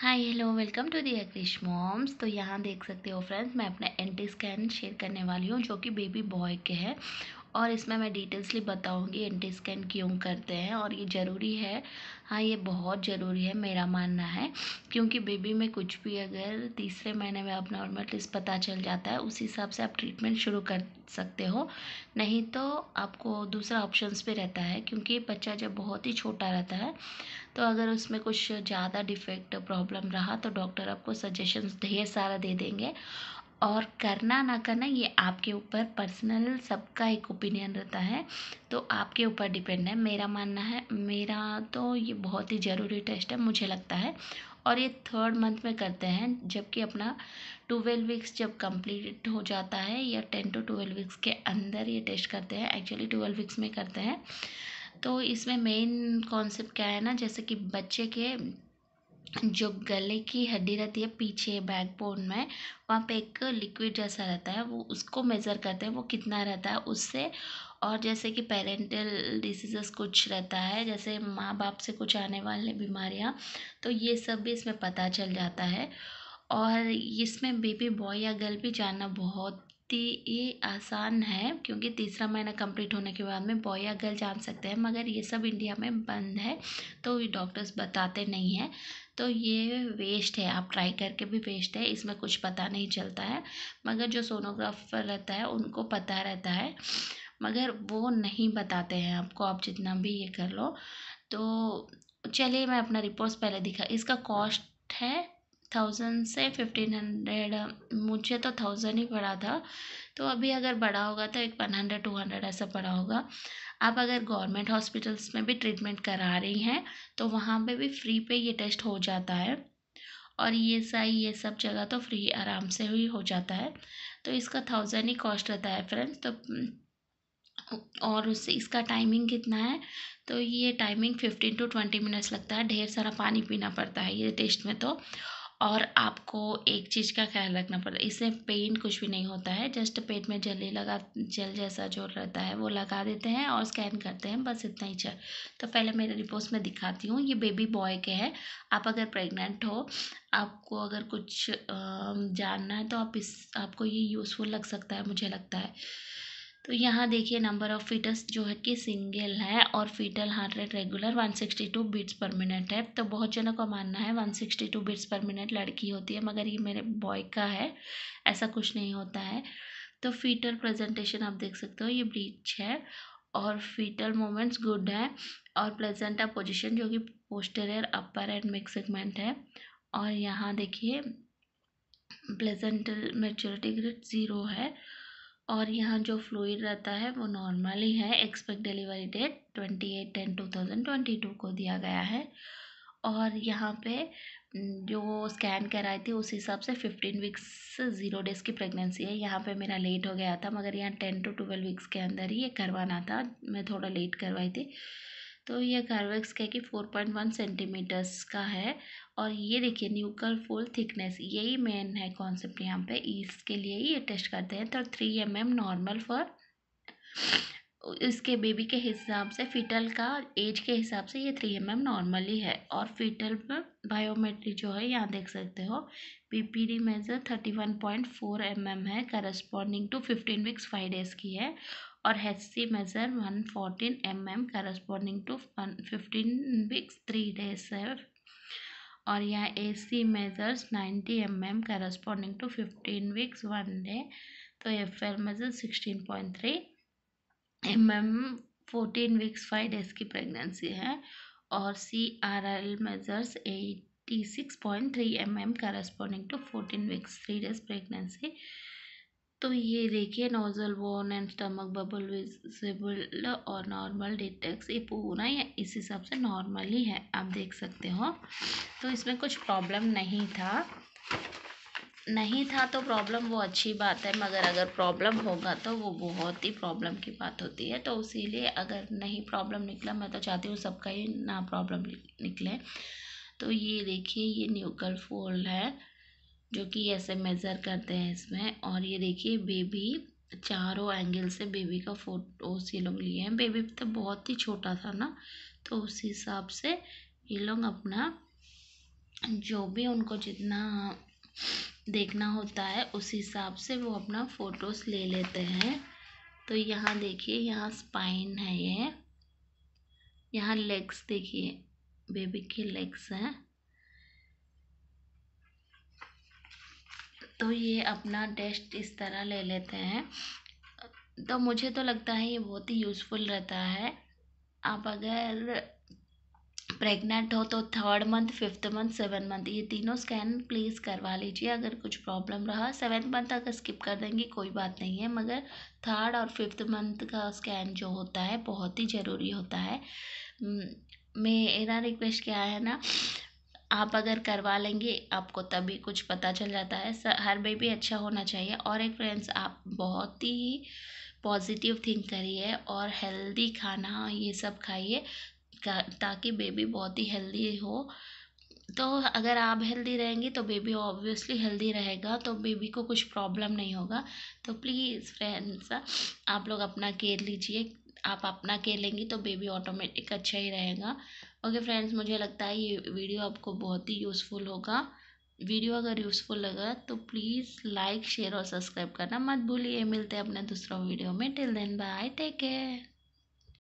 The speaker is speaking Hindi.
hi hello welcome to the Akrish moms तो यहाँ देख सकते हो फ्रेंड्स मैं अपना एंटी स्कैन शेयर करने वाली हूँ जो कि बेबी बॉय के हैं और इसमें मैं डिटेल्सली बताऊंगी एंटी स्कैन क्यों करते हैं और ये ज़रूरी है हाँ ये बहुत ज़रूरी है मेरा मानना है क्योंकि बेबी में कुछ भी अगर तीसरे महीने में आप नॉर्मल टेस्ट पता चल जाता है उस हिसाब से आप ट्रीटमेंट शुरू कर सकते हो नहीं तो आपको दूसरा ऑप्शंस पर रहता है क्योंकि बच्चा जब बहुत ही छोटा रहता है तो अगर उसमें कुछ ज़्यादा डिफेक्ट प्रॉब्लम रहा तो डॉक्टर आपको सजेशंस ढेर सारा दे देंगे और करना ना करना ये आपके ऊपर पर्सनल सबका एक ओपिनियन रहता है तो आपके ऊपर डिपेंड है मेरा मानना है मेरा तो ये बहुत ही ज़रूरी टेस्ट है मुझे लगता है और ये थर्ड मंथ में करते हैं जबकि अपना ट्वेल्व वीक्स जब कंप्लीट हो जाता है या टेन टू ट्वेल्व वीक्स के अंदर ये टेस्ट करते हैं एक्चुअली ट्वेल्व वीक्स में करते हैं तो इसमें मेन कॉन्सेप्ट क्या है ना जैसे कि बच्चे के जो गले की हड्डी रहती है पीछे बैकबोन में वहाँ पे एक लिक्विड जैसा रहता है वो उसको मेज़र करते हैं वो कितना रहता है उससे और जैसे कि पेरेंटल डिसीज़ेस कुछ रहता है जैसे माँ बाप से कुछ आने वाले बीमारियाँ तो ये सब भी इसमें पता चल जाता है और इसमें बेबी बॉय या गर्ल भी जानना बहुत ही आसान है क्योंकि तीसरा महीना कंप्लीट होने के बाद में बॉय या गर्ल जान सकते हैं मगर ये सब इंडिया में बंद है तो डॉक्टर्स बताते नहीं हैं तो ये वेस्ट है आप ट्राई करके भी वेस्ट है इसमें कुछ पता नहीं चलता है मगर जो सोनोग्राफर रहता है उनको पता रहता है मगर वो नहीं बताते हैं आपको आप जितना भी ये कर लो तो चलिए मैं अपना रिपोर्ट्स पहले दिखा इसका कॉस्ट है थाउजेंड से फिफ्टीन हंड्रेड मुझे तो थाउजेंड ही पड़ा था तो अभी अगर बड़ा होगा तो एक वन हंड्रेड टू हंड्रेड ऐसा पड़ा होगा आप अगर गवर्नमेंट हॉस्पिटल्स में भी ट्रीटमेंट करा रही हैं तो वहाँ पे भी फ्री पे ये टेस्ट हो जाता है और ई एस आई ये सब जगह तो फ्री आराम से ही हो जाता है तो इसका थाउजेंड ही कॉस्ट रहता है फ्रेंड्स तो हम्म, और उससे इसका टाइमिंग कितना है तो ये timing fifteen to twenty minutes लगता है ढेर सारा पानी पीना पड़ता है ये टेस्ट में तो और आपको एक चीज़ का ख्याल रखना पड़ता है इससे पेन कुछ भी नहीं होता है जस्ट पेट में जली लगा जल जैसा जो रहता है वो लगा देते हैं और स्कैन करते हैं बस इतना ही चल तो पहले मेरे रिपोर्ट्स में दिखाती हूँ ये बेबी बॉय के हैं आप अगर प्रेग्नेंट हो आपको अगर कुछ जानना है तो आप इस आपको ये यूज़फुल लग सकता है मुझे लगता है तो यहाँ देखिए नंबर ऑफ फीटस जो है कि सिंगल है और fetal heart rate regular 162 beats per minute है तो बहुत जनों का मानना है 162 बीट्स पर मिनट लड़की होती है मगर ये मेरे बॉय का है ऐसा कुछ नहीं होता है तो फीटल प्रेजेंटेशन आप देख सकते हो ये ब्रीच है और फीटल मोमेंट्स गुड है और प्लेजेंटा पोजिशन जो कि posterior upper and mix segment है और यहाँ देखिए प्लेजेंटल मेचोरिटी ग्रेड ज़ीरो है और यहाँ जो फ्लूड रहता है वो नॉर्मल ही है expect delivery date twenty eight ten two thousand twenty two को दिया गया है और यहाँ पे जो स्कैन कराई थी उस हिसाब से फिफ्टीन वीक्स ज़ीरो डेज़ की प्रेगनेंसी है यहाँ पे मेरा लेट हो गया था मगर यहाँ टेन टू ट्वेल्व वीक्स के अंदर ही ये करवाना था मैं थोड़ा लेट करवाई थी तो ये कार्वेक्स के कि फोर पॉइंट वन सेंटीमीटर्स का है और ये देखिए न्यूकल फुल थिकनेस यही मेन है कॉन्सेप्ट यहाँ पे इसके लिए ही ये टेस्ट करते हैं तो three M M normal for इसके बेबी के हिसाब से फीटल का एज के हिसाब से ये थ्री एम एम नॉर्मली है और फीटल में बायोमेट्री जो है यहाँ देख सकते हो P D measure thirty one point four M M है corresponding to fifteen weeks five days की है और H C measure one fourteen M M corresponding to fifteen weeks three days है और यहाँ measures ninety M M corresponding to fifteen weeks one day तो F L sixteen point three M M fourteen weeks five days की प्रेगनेंसी है और C R L measures eighty six point three M M corresponding to fourteen weeks three days pregnancy तो ये देखिए nasal bone and stomach bubble visible और नॉर्मल डिटेक्स ये पूरा या इस हिसाब से नॉर्मल ही है आप देख सकते हो तो इसमें कुछ प्रॉब्लम नहीं था नहीं था तो प्रॉब्लम वो अच्छी बात है मगर अगर प्रॉब्लम होगा तो वो बहुत ही प्रॉब्लम की बात होती है तो उसी अगर नहीं प्रॉब्लम निकला मैं तो चाहती हूँ सबका ही ना प्रॉब्लम निकले तो ये देखिए ये न्यूकल फोल्ड है जो कि ऐसे मेज़र करते हैं इसमें और ये देखिए बेबी चारों एंगल से बेबी का फोटो ये लोग लिए हैं बेबी तो बहुत ही छोटा था ना तो उस हिसाब से ये लोग अपना जो भी उनको जितना देखना होता है उस हिसाब से वो अपना फ़ोटोज़ ले लेते हैं तो यहाँ देखिए यहाँ स्पाइन है ये यहाँ लेग्स देखिए बेबी के लेग्स हैं तो ये अपना टेस्ट इस तरह ले लेते हैं तो मुझे तो लगता है ये बहुत ही यूज़फुल रहता है आप अगर प्रेग्नेंट हो तो third month fifth month seven month ये तीनों स्कैन प्लीज़ करवा लीजिए अगर कुछ प्रॉब्लम रहा सेवन मंथ अगर स्किप कर देंगे कोई बात नहीं है मगर थर्ड और फिफ्थ मंथ का स्कैन जो होता है बहुत ही ज़रूरी होता है मेरा रिक्वेस्ट क्या है ना आप अगर करवा लेंगे आपको तभी कुछ पता चल जाता है हर बेबी अच्छा होना चाहिए और एक फ्रेंड्स आप बहुत ही पॉजिटिव थिंक करिए और हेल्दी खाना ये सब खाइए ताकि बेबी बहुत ही हेल्दी हो तो अगर आप हेल्दी रहेंगी तो बेबी ऑब्वियसली हेल्दी रहेगा तो बेबी को कुछ प्रॉब्लम नहीं होगा तो प्लीज़ फ्रेंड्स आप लोग अपना केयर लीजिए आप अपना केयर लेंगी तो बेबी ऑटोमेटिक अच्छा ही रहेगा ओके फ्रेंड्स मुझे लगता है ये वीडियो आपको बहुत ही यूज़फुल होगा वीडियो अगर यूज़फुल लगा तो प्लीज़ लाइक शेयर और सब्सक्राइब करना मत भूलिए मिलते हैं अपने दूसरा वीडियो में till then bye take care